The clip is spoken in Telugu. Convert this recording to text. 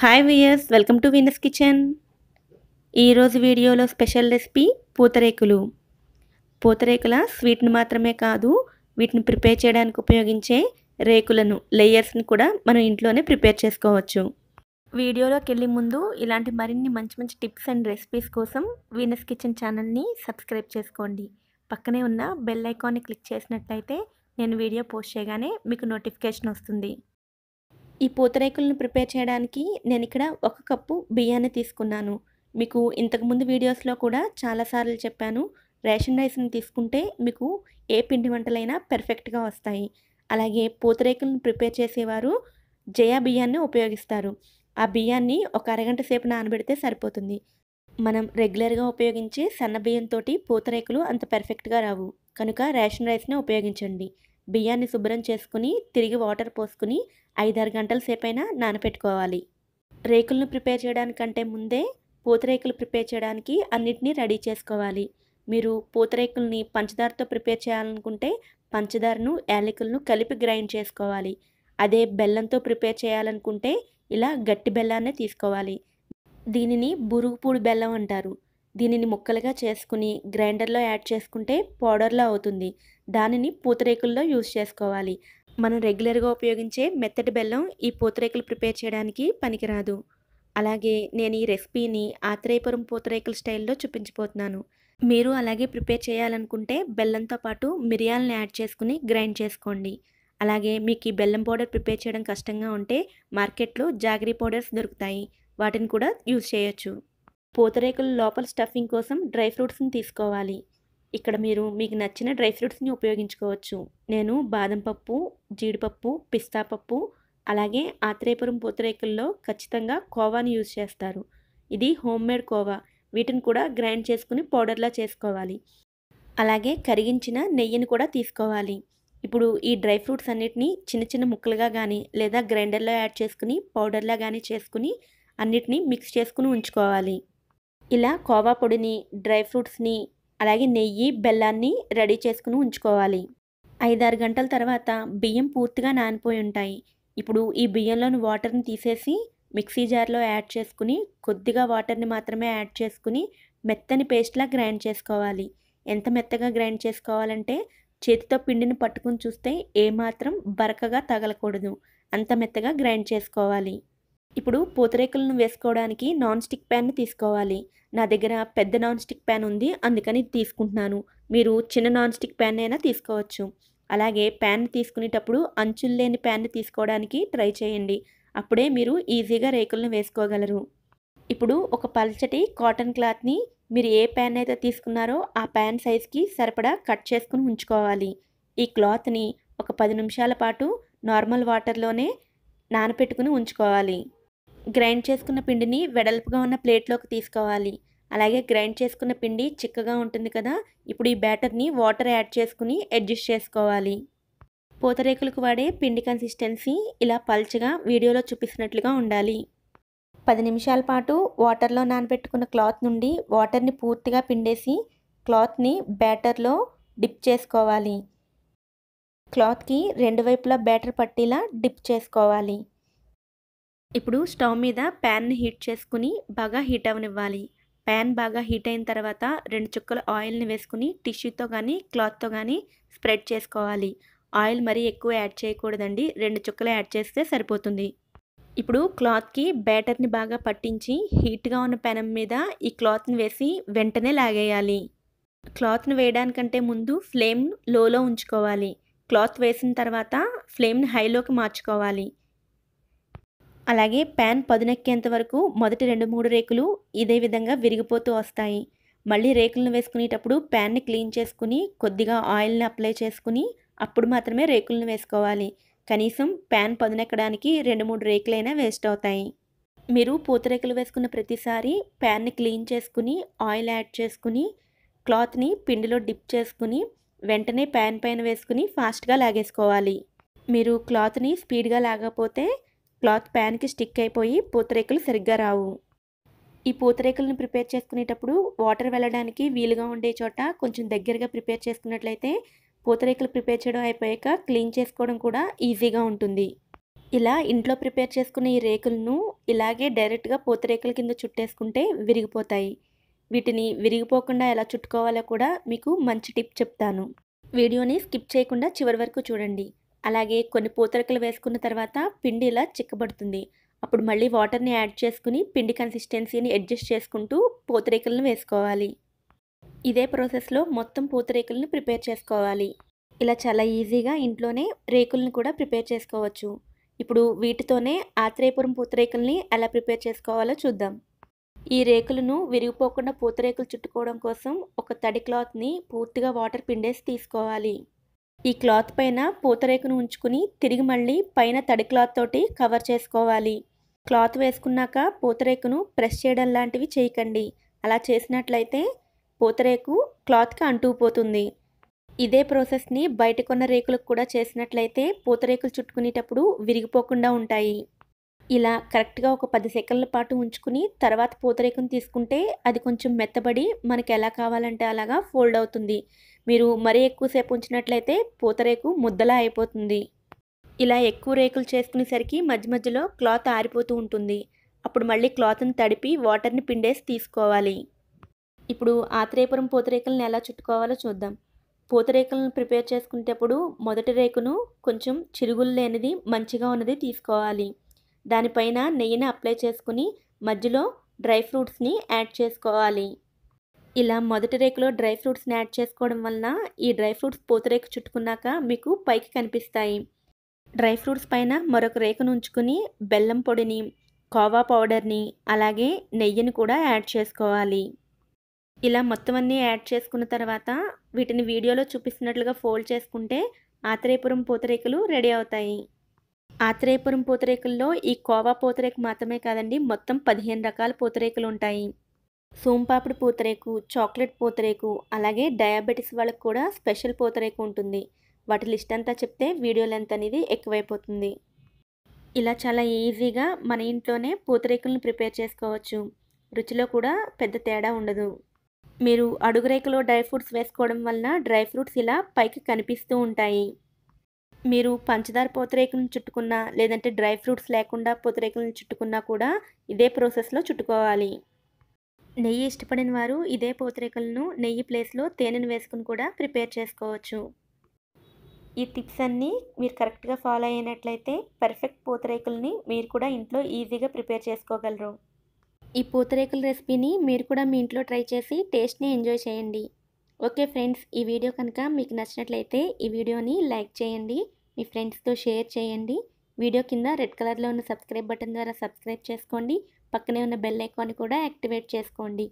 hi viewers welcome to Venus kitchen ఈరోజు వీడియోలో స్పెషల్ రెసిపీ పూతరేకులు పూతరేకుల స్వీట్ని మాత్రమే కాదు వీటిని ప్రిపేర్ చేయడానికి ఉపయోగించే రేకులను లేయర్స్ని కూడా మనం ఇంట్లోనే ప్రిపేర్ చేసుకోవచ్చు వీడియోలోకి వెళ్ళే ముందు ఇలాంటి మరిన్ని మంచి మంచి టిప్స్ అండ్ రెసిపీస్ కోసం వీనస్ కిచెన్ ఛానల్ని సబ్స్క్రైబ్ చేసుకోండి పక్కనే ఉన్న బెల్ ఐకాన్ని క్లిక్ చేసినట్లయితే నేను వీడియో పోస్ట్ చేయగానే మీకు నోటిఫికేషన్ వస్తుంది ఈ పూతరేకులను ప్రిపేర్ చేయడానికి నేను ఇక్కడ ఒక కప్పు బియ్యాన్ని తీసుకున్నాను మీకు ఇంతకుముందు వీడియోస్లో కూడా చాలాసార్లు చెప్పాను రేషన్ రైస్ని తీసుకుంటే మీకు ఏ పిండి వంటలైనా పెర్ఫెక్ట్గా వస్తాయి అలాగే పూతరేకులను ప్రిపేర్ చేసేవారు జయా బియ్యాన్ని ఉపయోగిస్తారు ఆ బియ్యాన్ని ఒక అరగంట సేపు నానబెడితే సరిపోతుంది మనం రెగ్యులర్గా ఉపయోగించే సన్న బియ్యంతో పూతరేకులు అంత పర్ఫెక్ట్గా రావు కనుక రేషన్ రైస్నే ఉపయోగించండి బియ్యాన్ని శుభ్రం చేసుకుని తిరిగి వాటర్ పోసుకుని ఐదారు గంటల సేపైనా నానపెట్టుకోవాలి రేకులను ప్రిపేర్ చేయడానికంటే ముందే పూతరేకులు ప్రిపేర్ చేయడానికి అన్నిటినీ రెడీ చేసుకోవాలి మీరు పూతరేకుల్ని పంచదారతో ప్రిపేర్ చేయాలనుకుంటే పంచదారను యాలకులను కలిపి గ్రైండ్ చేసుకోవాలి అదే బెల్లంతో ప్రిపేర్ చేయాలనుకుంటే ఇలా గట్టి బెల్లాన్ని తీసుకోవాలి దీనిని బురుగుపూడి బెల్లం అంటారు దీనిని ముక్కలుగా చేసుకుని గ్రైండర్లో యాడ్ చేసుకుంటే పౌడర్లో అవుతుంది దానిని పూతరేకుల్లో యూజ్ చేసుకోవాలి మనం రెగ్యులర్గా ఉపయోగించే మెత్తటి బెల్లం ఈ పూతరేకులు ప్రిపేర్ చేయడానికి పనికిరాదు అలాగే నేను ఈ రెసిపీని ఆత్రేయపురం పూతరేకుల స్టైల్లో చూపించిపోతున్నాను మీరు అలాగే ప్రిపేర్ చేయాలనుకుంటే బెల్లంతో పాటు మిరియాలను యాడ్ చేసుకుని గ్రైండ్ చేసుకోండి అలాగే మీకు ఈ బెల్లం పౌడర్ ప్రిపేర్ చేయడం కష్టంగా ఉంటే మార్కెట్లో జాగరీ పౌడర్స్ దొరుకుతాయి వాటిని కూడా యూజ్ చేయొచ్చు పూతరేకుల లోపల స్టఫింగ్ కోసం డ్రై ఫ్రూట్స్ని తీసుకోవాలి ఇక్కడ మీరు మీకు నచ్చిన డ్రై ఫ్రూట్స్ని ఉపయోగించుకోవచ్చు నేను బాదం పప్పు జీడిపప్పు పిస్తా పప్పు అలాగే ఆత్రేయపురం పూతరేకుల్లో ఖచ్చితంగా కోవాని యూజ్ చేస్తారు ఇది హోమ్ మేడ్ కోవా వీటిని కూడా గ్రైండ్ చేసుకుని పౌడర్లా చేసుకోవాలి అలాగే కరిగించిన నెయ్యిని కూడా తీసుకోవాలి ఇప్పుడు ఈ డ్రై ఫ్రూట్స్ అన్నిటిని చిన్న చిన్న ముక్కలుగా కానీ లేదా గ్రైండర్లో యాడ్ చేసుకుని పౌడర్లా కానీ చేసుకుని అన్నిటినీ మిక్స్ చేసుకుని ఉంచుకోవాలి ఇలా కోవా పొడిని డ్రై ఫ్రూట్స్ని అలాగే నెయ్యి బెల్లాన్ని రెడీ చేసుకుని ఉంచుకోవాలి ఐదారు గంటల తర్వాత బియ్యం పూర్తిగా నానిపోయి ఉంటాయి ఇప్పుడు ఈ బియ్యంలోని వాటర్ని తీసేసి మిక్సీ జార్లో యాడ్ చేసుకుని కొద్దిగా వాటర్ని మాత్రమే యాడ్ చేసుకుని మెత్తని పేస్ట్లా గ్రైండ్ చేసుకోవాలి ఎంత మెత్తగా గ్రైండ్ చేసుకోవాలంటే చేతితో పిండిని పట్టుకుని చూస్తే ఏమాత్రం బరకగా తగలకూడదు అంత మెత్తగా గ్రైండ్ చేసుకోవాలి ఇప్పుడు పూతరేకులను వేసుకోవడానికి నాన్ స్టిక్ ప్యాన్ తీసుకోవాలి నా దగ్గర పెద్ద నాన్ స్టిక్ ప్యాన్ ఉంది అందుకని తీసుకుంటున్నాను మీరు చిన్న నాన్ స్టిక్ ప్యాన్ అయినా తీసుకోవచ్చు అలాగే ప్యాన్ తీసుకునేటప్పుడు అంచులు లేని ప్యాన్ తీసుకోవడానికి ట్రై చేయండి అప్పుడే మీరు ఈజీగా రేకులను వేసుకోగలరు ఇప్పుడు ఒక పల్చటి కాటన్ క్లాత్ని మీరు ఏ ప్యాన్ అయితే తీసుకున్నారో ఆ ప్యాన్ సైజ్కి సరిపడా కట్ చేసుకుని ఉంచుకోవాలి ఈ క్లాత్ని ఒక పది నిమిషాల పాటు నార్మల్ వాటర్లోనే నానపెట్టుకుని ఉంచుకోవాలి గ్రైండ్ చేసుకున్న పిండిని వెడల్పుగా ఉన్న ప్లేట్లోకి తీసుకోవాలి అలాగే గ్రైండ్ చేసుకున్న పిండి చిక్కగా ఉంటుంది కదా ఇప్పుడు ఈ బ్యాటర్ని వాటర్ యాడ్ చేసుకుని అడ్జస్ట్ చేసుకోవాలి పూతరేకులకు వాడే పిండి కన్సిస్టెన్సీ ఇలా పల్చగా వీడియోలో చూపిస్తున్నట్లుగా ఉండాలి పది నిమిషాల పాటు వాటర్లో నానబెట్టుకున్న క్లాత్ నుండి వాటర్ని పూర్తిగా పిండేసి క్లాత్ని బ్యాటర్లో డిప్ చేసుకోవాలి క్లాత్కి రెండు వైపులా బ్యాటర్ పట్టేలా డిప్ చేసుకోవాలి ఇప్పుడు స్టవ్ మీద ప్యాన్ని హీట్ చేసుకుని బాగా హీట్ అవనివ్వాలి ప్యాన్ బాగా హీట్ అయిన తర్వాత రెండు చుక్కల ఆయిల్ని వేసుకుని టిష్యూతో కానీ క్లాత్తో కానీ స్ప్రెడ్ చేసుకోవాలి ఆయిల్ మరీ ఎక్కువ యాడ్ చేయకూడదండి రెండు చుక్కలు యాడ్ చేస్తే సరిపోతుంది ఇప్పుడు క్లాత్కి బ్యాటర్ని బాగా పట్టించి హీట్గా ఉన్న పెనం మీద ఈ క్లాత్ని వేసి వెంటనే లాగేయాలి క్లాత్ని వేయడానికంటే ముందు ఫ్లేమ్ లోలో ఉంచుకోవాలి క్లాత్ వేసిన తర్వాత ఫ్లేమ్ని హైలోకి మార్చుకోవాలి అలాగే ప్యాన్ పదునెక్కేంత వరకు మొదటి రెండు మూడు రేకులు ఇదే విధంగా విరిగిపోతూ వస్తాయి మళ్ళీ రేకులను వేసుకునేటప్పుడు ప్యాన్ని క్లీన్ చేసుకుని కొద్దిగా ఆయిల్ని అప్లై చేసుకుని అప్పుడు మాత్రమే రేకులను వేసుకోవాలి కనీసం ప్యాన్ పదునెక్కడానికి రెండు మూడు రేకులైనా వేస్ట్ అవుతాయి మీరు పూతరేకులు వేసుకున్న ప్రతిసారి ప్యాన్ని క్లీన్ చేసుకుని ఆయిల్ యాడ్ చేసుకుని క్లాత్ని పిండిలో డిప్ చేసుకుని వెంటనే ప్యాన్ పైన వేసుకుని ఫాస్ట్గా లాగేసుకోవాలి మీరు క్లాత్ని స్పీడ్గా లాగకపోతే క్లాత్ ప్యాన్కి స్టిక్ అయిపోయి పూతరేకులు సరిగ్గా రావు ఈ పూతరేకులను ప్రిపేర్ చేసుకునేటప్పుడు వాటర్ వెళ్ళడానికి వీలుగా ఉండే చోట కొంచెం దగ్గరగా ప్రిపేర్ చేసుకున్నట్లయితే పూతరేకులు ప్రిపేర్ చేయడం అయిపోయాక క్లీన్ చేసుకోవడం కూడా ఈజీగా ఉంటుంది ఇలా ఇంట్లో ప్రిపేర్ చేసుకునే ఈ రేకులను ఇలాగే డైరెక్ట్గా పూతరేకుల కింద చుట్టేసుకుంటే విరిగిపోతాయి వీటిని విరిగిపోకుండా ఎలా చుట్టుకోవాలో కూడా మీకు మంచి టిప్ చెప్తాను వీడియోని స్కిప్ చేయకుండా చివరి వరకు చూడండి అలాగే కొన్ని పూతరకలు వేసుకున్న తర్వాత పిండి ఇలా చిక్కబడుతుంది అప్పుడు మళ్ళీ వాటర్ని యాడ్ చేసుకుని పిండి కన్సిస్టెన్సీని అడ్జస్ట్ చేసుకుంటూ పూతరేకులను వేసుకోవాలి ఇదే ప్రాసెస్లో మొత్తం పూతరేకులను ప్రిపేర్ చేసుకోవాలి ఇలా చాలా ఈజీగా ఇంట్లోనే రేకులను కూడా ప్రిపేర్ చేసుకోవచ్చు ఇప్పుడు వీటితోనే ఆత్రేయపురం పూతరేకుల్ని ఎలా ప్రిపేర్ చేసుకోవాలో చూద్దాం ఈ రేకులను విరిగిపోకుండా పూతరేకులు చుట్టుకోవడం కోసం ఒక తడి క్లాత్ని పూర్తిగా వాటర్ పిండేసి తీసుకోవాలి ఈ క్లాత్ పైన పూతరేకును ఉంచుకుని తిరిగి మళ్ళీ పైన తడి క్లాత్ తోటి కవర్ చేసుకోవాలి క్లాత్ వేసుకున్నాక పూతరేకును ప్రెస్ చేయడం లాంటివి చేయకండి అలా చేసినట్లయితే పూతరేకు క్లాత్కి అంటుకుపోతుంది ఇదే ప్రాసెస్ని బయట కొన్న రేకులకు కూడా చేసినట్లయితే పూతరేకులు చుట్టుకునేటప్పుడు విరిగిపోకుండా ఉంటాయి ఇలా కరెక్ట్గా ఒక పది సెకండ్ల పాటు ఉంచుకుని తర్వాత పూతరేకును తీసుకుంటే అది కొంచెం మెత్తబడి మనకి ఎలా కావాలంటే అలాగా ఫోల్డ్ అవుతుంది మీరు మరీ ఎక్కువసేపు ఉంచినట్లయితే పూతరేకు ముద్దలా అయిపోతుంది ఇలా ఎక్కువ రేకులు చేసుకునేసరికి మధ్య మధ్యలో క్లాత్ ఆరిపోతూ ఉంటుంది అప్పుడు మళ్ళీ క్లాత్ని తడిపి వాటర్ని పిండేసి తీసుకోవాలి ఇప్పుడు ఆత్రేయపురం పూతరేకులను ఎలా చుట్టుకోవాలో చూద్దాం పూతరేకులను ప్రిపేర్ చేసుకునేటప్పుడు మొదటి రేకును కొంచెం చిరుగులు లేనిది మంచిగా ఉన్నది తీసుకోవాలి దానిపైన నెయ్యిని అప్లై చేసుకుని మధ్యలో డ్రై ఫ్రూట్స్ని యాడ్ చేసుకోవాలి ఇలా మొదటి రేకులో డ్రై ఫ్రూట్స్ని యాడ్ చేసుకోవడం వలన ఈ డ్రై ఫ్రూట్స్ పూతరేకు చుట్టుకున్నాక మీకు పైకి కనిపిస్తాయి డ్రై ఫ్రూట్స్ పైన మరొక రేకును ఉంచుకుని బెల్లం పొడిని కోవా పౌడర్ని అలాగే నెయ్యిని కూడా యాడ్ చేసుకోవాలి ఇలా మొత్తం అన్నీ యాడ్ చేసుకున్న తర్వాత వీటిని వీడియోలో చూపిస్తున్నట్లుగా ఫోల్డ్ చేసుకుంటే ఆత్రేయపురం పూతరేకులు రెడీ అవుతాయి ఆత్రేయపురం పూతరేకుల్లో ఈ కోవా పూతరేకు మాత్రమే కాదండి మొత్తం పదిహేను రకాల పూతరేకులు ఉంటాయి సోంపాపిడి పూతరేకు చాక్లెట్ పూతరేకు అలాగే డయాబెటీస్ వాళ్ళకు కూడా స్పెషల్ పూతరేకు ఉంటుంది వాటి లిస్ట్ అంతా చెప్తే వీడియో లెంత్ అనేది ఎక్కువైపోతుంది ఇలా చాలా ఈజీగా మన ఇంట్లోనే పూతరేకులను ప్రిపేర్ చేసుకోవచ్చు రుచిలో కూడా పెద్ద తేడా ఉండదు మీరు అడుగురేకులో డ్రై ఫ్రూట్స్ వేసుకోవడం వలన డ్రై ఫ్రూట్స్ ఇలా పైకి కనిపిస్తూ ఉంటాయి మీరు పంచదార పూతరేకులను చుట్టుకున్నా లేదంటే డ్రై ఫ్రూట్స్ లేకుండా పూతరేకులను చుట్టుకున్నా కూడా ఇదే ప్రాసెస్లో చుట్టుకోవాలి నెయ్యి ఇష్టపడిన వారు ఇదే పూతరేకులను నెయ్యి ప్లేస్లో తేనెను వేసుకుని కూడా ప్రిపేర్ చేసుకోవచ్చు ఈ టిప్స్ అన్నీ మీరు కరెక్ట్గా ఫాలో అయినట్లయితే పర్ఫెక్ట్ పూతరేకుల్ని మీరు కూడా ఇంట్లో ఈజీగా ప్రిపేర్ చేసుకోగలరు ఈ పూతరేకుల రెసిపీని మీరు కూడా మీ ఇంట్లో ట్రై చేసి టేస్ట్ని ఎంజాయ్ చేయండి ఓకే ఫ్రెండ్స్ ఈ వీడియో కనుక మీకు నచ్చినట్లయితే ఈ వీడియోని లైక్ చేయండి మీ ఫ్రెండ్స్తో షేర్ చేయండి వీడియో కింద రెడ్ కలర్లో ఉన్న సబ్స్క్రైబ్ బటన్ ద్వారా సబ్స్క్రైబ్ చేసుకోండి పక్కనే ఉన్న బెల్ ఐకాన్ కూడా యాక్టివేట్ చేసుకోండి